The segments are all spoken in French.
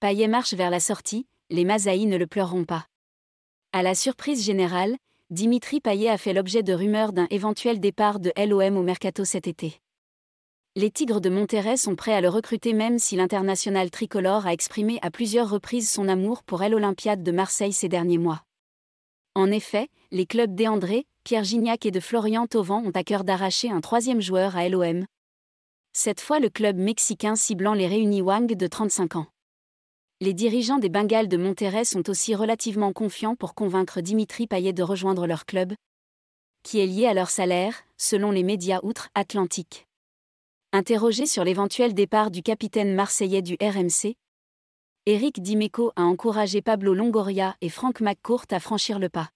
Paillet marche vers la sortie, les Mazaï ne le pleureront pas. À la surprise générale, Dimitri Payet a fait l'objet de rumeurs d'un éventuel départ de LOM au mercato cet été. Les Tigres de Monterrey sont prêts à le recruter même si l'international tricolore a exprimé à plusieurs reprises son amour pour l'Olympiade de Marseille ces derniers mois. En effet, les clubs d'André, Pierre Gignac et de Florian Thauvin ont à cœur d'arracher un troisième joueur à LOM. Cette fois le club mexicain ciblant les réunis Wang de 35 ans les dirigeants des Bengales de Monterrey sont aussi relativement confiants pour convaincre Dimitri Payet de rejoindre leur club, qui est lié à leur salaire, selon les médias outre-Atlantique. Interrogé sur l'éventuel départ du capitaine marseillais du RMC, Eric Dimeco a encouragé Pablo Longoria et Frank McCourt à franchir le pas.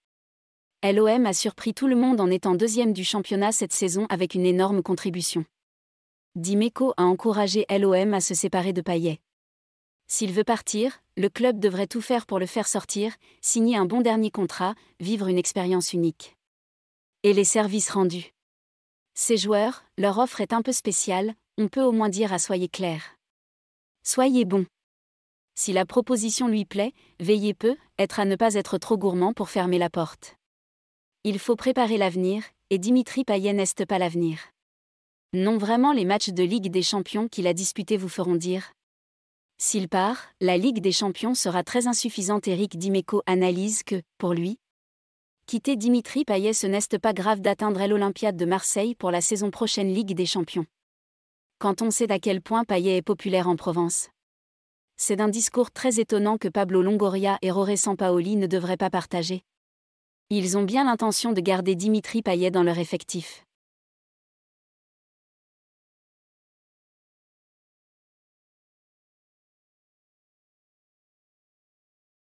LOM a surpris tout le monde en étant deuxième du championnat cette saison avec une énorme contribution. Dimeco a encouragé LOM à se séparer de Payet. S'il veut partir, le club devrait tout faire pour le faire sortir, signer un bon dernier contrat, vivre une expérience unique. Et les services rendus. Ces joueurs, leur offre est un peu spéciale, on peut au moins dire à soyez clair. Soyez bon. Si la proposition lui plaît, veillez peu, être à ne pas être trop gourmand pour fermer la porte. Il faut préparer l'avenir, et Dimitri Payet n'est pas l'avenir. Non vraiment les matchs de Ligue des Champions qu'il a disputés vous feront dire s'il part, la Ligue des Champions sera très insuffisante. Eric Dimeco analyse que, pour lui, quitter Dimitri Payet ce n'est pas grave d'atteindre l'Olympiade de Marseille pour la saison prochaine Ligue des Champions. Quand on sait à quel point Payet est populaire en Provence. C'est d'un discours très étonnant que Pablo Longoria et Roré Sampaoli ne devraient pas partager. Ils ont bien l'intention de garder Dimitri Payet dans leur effectif.